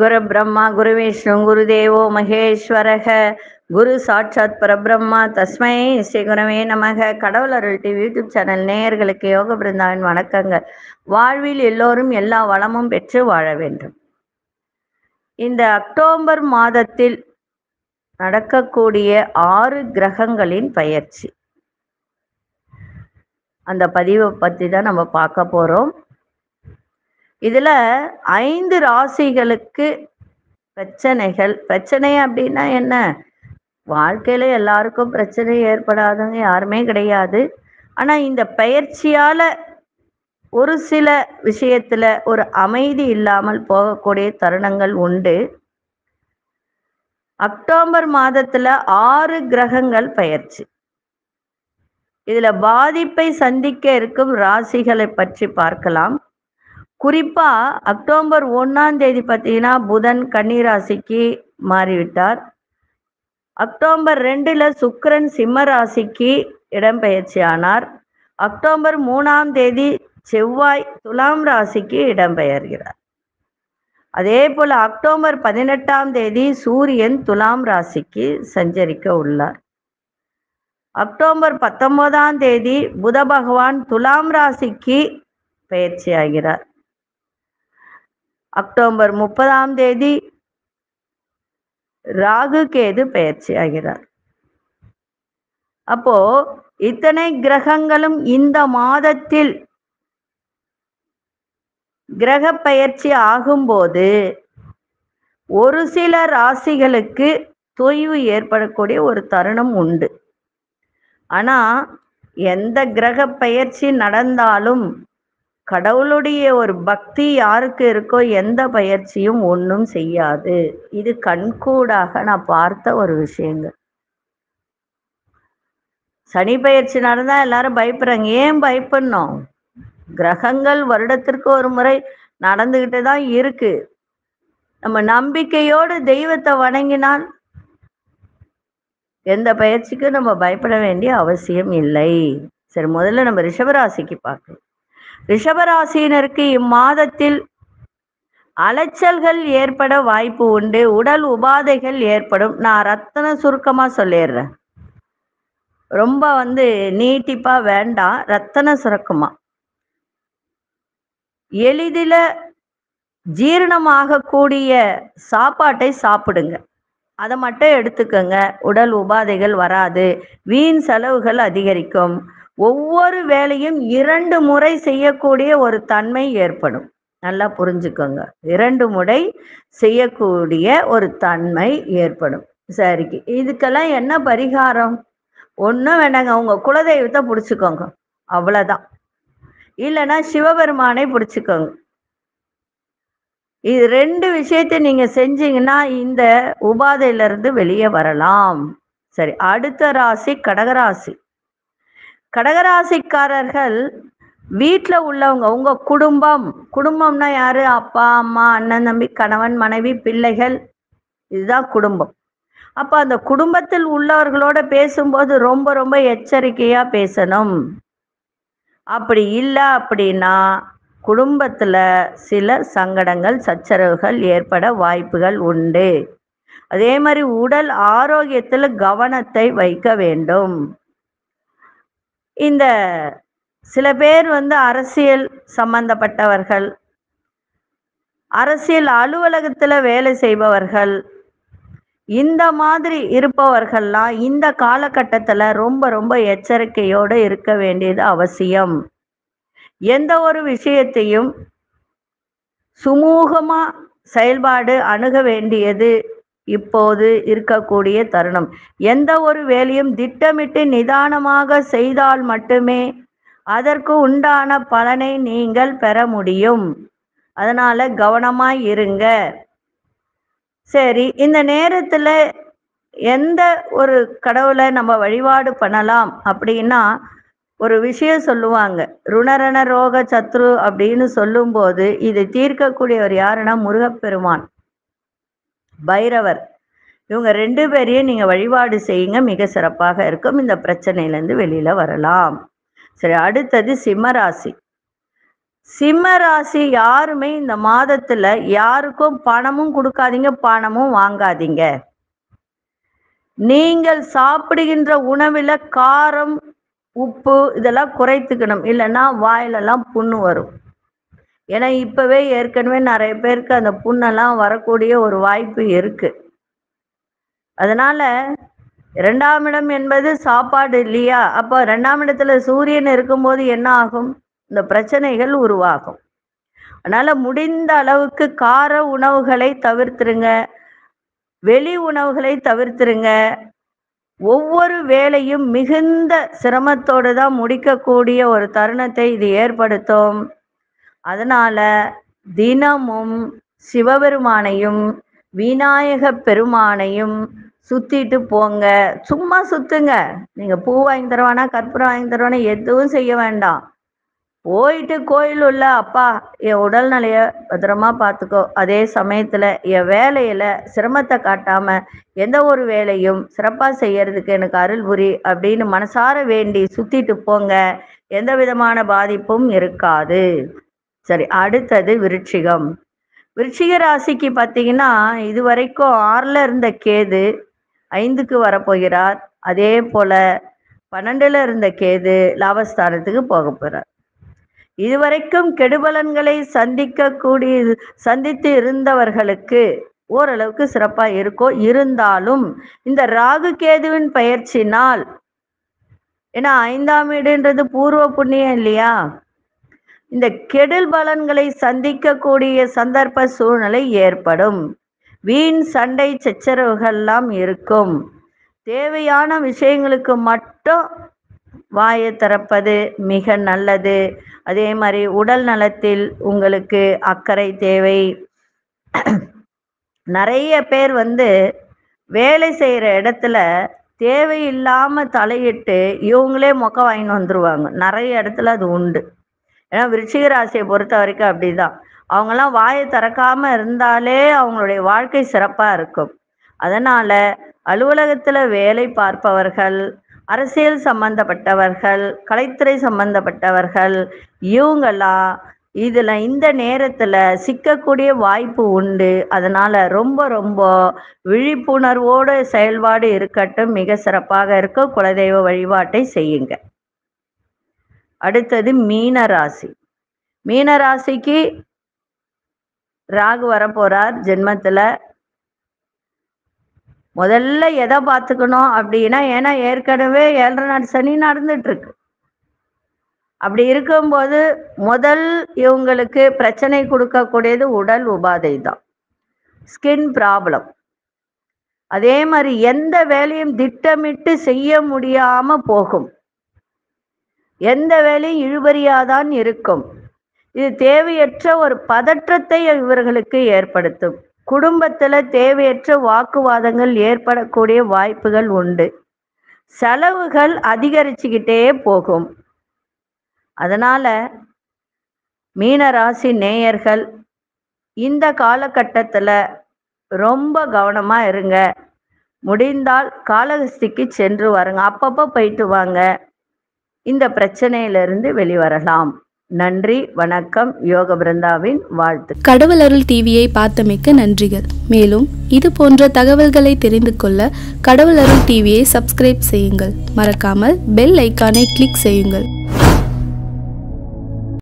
குரு பிரம்மா குரு விஷ்ணு குரு தேவோ மகேஸ்வரக குரு சாட்சாத் பரபிரம்மா தஸ்மை ஸ்ரீ நமக கடவுள் அருள் டிவி யூடியூப் சேனல் நேயர்களுக்கு யோக பிருந்தாவின் வணக்கங்கள் வாழ்வில் எல்லோரும் எல்லா வளமும் பெற்று வாழ வேண்டும் இந்த அக்டோபர் மாதத்தில் நடக்கக்கூடிய ஆறு கிரகங்களின் பயிற்சி அந்த பதிவை பற்றி தான் நம்ம பார்க்க போகிறோம் இதுல ஐந்து ராசிகளுக்கு பிரச்சனைகள் பிரச்சனை அப்படின்னா என்ன வாழ்க்கையில எல்லாருக்கும் பிரச்சனை ஏற்படாதவங்க யாருமே கிடையாது ஆனா இந்த பயிற்சியால ஒரு சில விஷயத்துல ஒரு அமைதி இல்லாமல் போகக்கூடிய தருணங்கள் உண்டு அக்டோபர் மாதத்துல ஆறு கிரகங்கள் பயிற்சி இதுல பாதிப்பை சந்திக்க இருக்கும் ராசிகளை பற்றி பார்க்கலாம் குறிப்பா அக்டோபர் ஒன்னாம் தேதி பார்த்தீங்கன்னா புதன் கன்னிராசிக்கு மாறிவிட்டார் அக்டோபர் ரெண்டுல சுக்கரன் சிம்ம ராசிக்கு இடம்பெயர்ச்சி ஆனார் அக்டோபர் மூணாம் தேதி செவ்வாய் துலாம் ராசிக்கு இடம்பெயர்கிறார் அதே போல அக்டோபர் பதினெட்டாம் தேதி சூரியன் துலாம் ராசிக்கு சஞ்சரிக்க உள்ளார் அக்டோபர் பத்தொன்பதாம் தேதி புத பகவான் துலாம் ராசிக்கு பயிற்சி ஆகிறார் அக்டோபர் முப்பதாம் தேதி ராகு கேது பயிற்சி ஆகிறார் அப்போ இத்தனை கிரகங்களும் இந்த மாதத்தில் கிரக பயிற்சி ஆகும்போது ஒரு சில ராசிகளுக்கு தொய்வு ஏற்படக்கூடிய ஒரு தருணம் உண்டு ஆனால் எந்த கிரக பயிற்சி நடந்தாலும் கடவுளுடைய ஒரு பக்தி யாருக்கு இருக்கோ எந்த பயிற்சியும் ஒன்றும் செய்யாது இது கண்கூடாக நான் பார்த்த ஒரு விஷயங்கள் சனி பயிற்சி நடந்தா எல்லாரும் பயப்படுறாங்க ஏன் பயப்படணும் கிரகங்கள் வருடத்திற்கு ஒரு முறை நடந்துகிட்டு தான் இருக்கு நம்ம நம்பிக்கையோடு தெய்வத்தை வணங்கினால் எந்த பயிற்சிக்கும் நம்ம பயப்பட வேண்டிய அவசியம் இல்லை சரி முதல்ல நம்ம ரிஷபராசிக்கு பார்க்கலாம் ரிஷபராசினருக்கு இம்மாதத்தில் அலைச்சல்கள் ஏற்பட வாய்ப்பு உண்டு உடல் உபாதைகள் ஏற்படும் நான் ரத்தன சுருக்கமாக சொல்லிடுறேன் ரொம்ப வந்து நீட்டிப்பா வேண்டாம் ரத்தன சுரக்கமாக எளிதில் ஜீரணமாகக்கூடிய சாப்பாட்டை சாப்பிடுங்க அதை மட்டும் எடுத்துக்கோங்க உடல் உபாதைகள் வராது வீண் செலவுகள் அதிகரிக்கும் ஒவ்வொரு வேலையும் இரண்டு முறை செய்யக்கூடிய ஒரு தன்மை ஏற்படும் நல்லா புரிஞ்சுக்கோங்க இரண்டு முறை செய்யக்கூடிய ஒரு தன்மை ஏற்படும் சரிக்கு இதுக்கெல்லாம் என்ன பரிகாரம் ஒன்றும் வேண்டாங்க அவங்க குலதெய்வத்தை பிடிச்சிக்கோங்க அவ்வளோதான் இல்லைன்னா சிவபெருமானை பிடிச்சிக்கோங்க இது ரெண்டு விஷயத்தை நீங்க செஞ்சீங்கன்னா இந்த உபாதையிலிருந்து வெளியே வரலாம் சரி அடுத்த ராசி கடகராசி கடகராசிக்காரர்கள் வீட்டில் உள்ளவங்க உங்க குடும்பம் குடும்பம்னா யாரு அப்பா அம்மா அண்ணன் தம்பி கணவன் மனைவி பிள்ளைகள் இதுதான் குடும்பம் அப்ப அந்த குடும்பத்தில் உள்ளவர்களோட பேசும்போது ரொம்ப ரொம்ப எச்சரிக்கையா பேசணும் அப்படி இல்லை அப்படின்னா குடும்பத்துல சில சங்கடங்கள் சச்சரவுகள் ஏற்பட வாய்ப்புகள் உண்டு அதே மாதிரி உடல் ஆரோக்கியத்தில் கவனத்தை வைக்க வேண்டும் இந்த சில பேர் வந்து அரசியல் சம்பந்தப்பட்டவர்கள் அரசியல் அலுவலகத்தில் வேலை செய்பவர்கள் இந்த மாதிரி இருப்பவர்கள்லாம் இந்த காலகட்டத்தில் ரொம்ப ரொம்ப எச்சரிக்கையோடு இருக்க வேண்டியது அவசியம் எந்த ஒரு விஷயத்தையும் சுமூகமாக செயல்பாடு அணுக வேண்டியது இப்போது இருக்கக்கூடிய தருணம் எந்த ஒரு வேலையும் திட்டமிட்டு நிதானமாக செய்தால் மட்டுமே அதற்கு உண்டான பலனை நீங்கள் பெற முடியும் அதனால கவனமாய் இருங்க சரி இந்த நேரத்துல எந்த ஒரு கடவுளை நம்ம வழிபாடு பண்ணலாம் அப்படின்னா ஒரு விஷயம் சொல்லுவாங்க ருணரண ரோக சத்ரு அப்படின்னு சொல்லும்போது இதை தீர்க்கக்கூடியவர் யாருன்னா முருகப்பெருமான் பைரவர் இவங்க ரெண்டு பேரையும் நீங்கள் வழிபாடு செய்யுங்க மிக சிறப்பாக இருக்கும் இந்த பிரச்சனையிலேருந்து வெளியில் வரலாம் சரி அடுத்தது சிம்மராசி சிம்மராசி யாருமே இந்த மாதத்துல யாருக்கும் பணமும் கொடுக்காதீங்க பணமும் வாங்காதீங்க நீங்கள் சாப்பிடுகின்ற உணவில் காரம் உப்பு இதெல்லாம் குறைத்துக்கணும் இல்லைன்னா வாயிலெல்லாம் புண்ணு வரும் ஏன்னா இப்பவே ஏற்கனவே நிறைய பேருக்கு அந்த புண்ணெல்லாம் வரக்கூடிய ஒரு வாய்ப்பு இருக்கு அதனால இரண்டாம் இடம் என்பது சாப்பாடு இல்லையா அப்போ ரெண்டாம் இடத்துல சூரியன் இருக்கும்போது என்ன ஆகும் இந்த பிரச்சனைகள் உருவாகும் அதனால முடிந்த அளவுக்கு கார உணவுகளை தவிர்த்துருங்க வெளி உணவுகளை தவிர்த்துருங்க ஒவ்வொரு வேலையும் மிகுந்த சிரமத்தோடு தான் முடிக்கக்கூடிய ஒரு தருணத்தை இது ஏற்படுத்தும் அதனால தினமும் சிவபெருமானையும் விநாயக பெருமானையும் சுத்திட்டு போங்க சும்மா சுத்துங்க நீங்க பூ வாங்கி தருவானா கற்பூரம் வாங்கி தருவானா எதுவும் செய்ய வேண்டாம் போயிட்டு கோயில் உள்ள அப்பா என் உடல்நிலைய பத்திரமா பார்த்துக்கோ அதே சமயத்துல என் வேலையில சிரமத்தை காட்டாம எந்த ஒரு வேலையும் சிறப்பா செய்யறதுக்கு எனக்கு அருள் புரி அப்படின்னு மனசார வேண்டி சுத்திட்டு போங்க எந்த விதமான பாதிப்பும் இருக்காது சரி அடுத்தது விருட்சிகம் விருட்சிக ராசிக்கு பார்த்தீங்கன்னா இது வரைக்கும் ஆறில் இருந்த கேது ஐந்துக்கு வரப்போகிறார் அதே போல பன்னெண்டுல இருந்த கேது லாபஸ்தானத்துக்கு போக போகிறார் இதுவரைக்கும் கெடுபலன்களை சந்திக்க கூடிய சந்தித்து இருந்தவர்களுக்கு ஓரளவுக்கு சிறப்பாக இருக்கும் இருந்தாலும் இந்த ராகு கேதுவின் பயிற்சினால் ஏன்னா ஐந்தாம் வீடுன்றது பூர்வ புண்ணியம் இல்லையா இந்த கெடில் பலன்களை சந்திக்கக்கூடிய சந்தர்ப்ப சூழ்நிலை ஏற்படும் வீண் சண்டை சச்சரவுகள்லாம் இருக்கும் தேவையான விஷயங்களுக்கு மட்டும் வாயை திறப்பது மிக நல்லது அதே மாதிரி உடல் நலத்தில் உங்களுக்கு அக்கறை தேவை நிறைய பேர் வந்து வேலை செய்கிற இடத்துல தேவையில்லாமல் தலையிட்டு இவங்களே மொக்க வாங்கின்னு வந்துருவாங்க நிறைய இடத்துல அது உண்டு ஏன்னா விருச்சிக ராசியை பொறுத்த வரைக்கும் அப்படிதான் அவங்கெல்லாம் வாயை திறக்காம இருந்தாலே அவங்களுடைய வாழ்க்கை சிறப்பா இருக்கும் அதனால அலுவலகத்துல வேலை பார்ப்பவர்கள் அரசியல் சம்பந்தப்பட்டவர்கள் கலைத்துறை சம்பந்தப்பட்டவர்கள் இவங்கெல்லாம் இதில் இந்த நேரத்தில் சிக்கக்கூடிய வாய்ப்பு உண்டு அதனால் ரொம்ப ரொம்ப விழிப்புணர்வோடு செயல்பாடு இருக்கட்டும் மிக சிறப்பாக இருக்கும் குலதெய்வ வழிபாட்டை செய்யுங்க அடுத்தது மீன ராசி மீன ராசிக்கு ராகு வரப்போறார் ஜென்மத்துல முதல்ல எதை பார்த்துக்கணும் அப்படின்னா ஏன்னா ஏற்கனவே ஏழரை நாள் சனி நடந்துட்டு இருக்கு அப்படி இருக்கும்போது முதல் இவங்களுக்கு பிரச்சனை கொடுக்கக்கூடியது உடல் உபாதை தான் ஸ்கின் ப்ராப்ளம் அதே மாதிரி எந்த வேலையும் திட்டமிட்டு செய்ய முடியாம போகும் எந்த வேலையும் இழுபறியாதான் இருக்கும் இது தேவையற்ற ஒரு பதற்றத்தை இவர்களுக்கு ஏற்படுத்தும் குடும்பத்துல தேவையற்ற வாக்குவாதங்கள் ஏற்படக்கூடிய வாய்ப்புகள் உண்டு செலவுகள் அதிகரிச்சுக்கிட்டே போகும் அதனால மீனராசி நேயர்கள் இந்த காலகட்டத்தில் ரொம்ப கவனமாக இருங்க முடிந்தால் காலகஸ்திக்கு சென்று வாருங்க அப்பப்போ போயிட்டு வாங்க இந்த பிரச்சனையிலிருந்து வெளிவரலாம் நன்றி வணக்கம் யோக பிருந்தாவின் வாழ்த்து கடவுள் அருள் டிவியை பார்த்தமைக்க நன்றிகள் மேலும் இது போன்ற தகவல்களை தெரிந்து கொள்ள கடவுள் அருள் டிவியை சப்ஸ்கிரைப் செய்யுங்கள் மறக்காமல் பெல் ஐக்கானை கிளிக் செய்யுங்கள்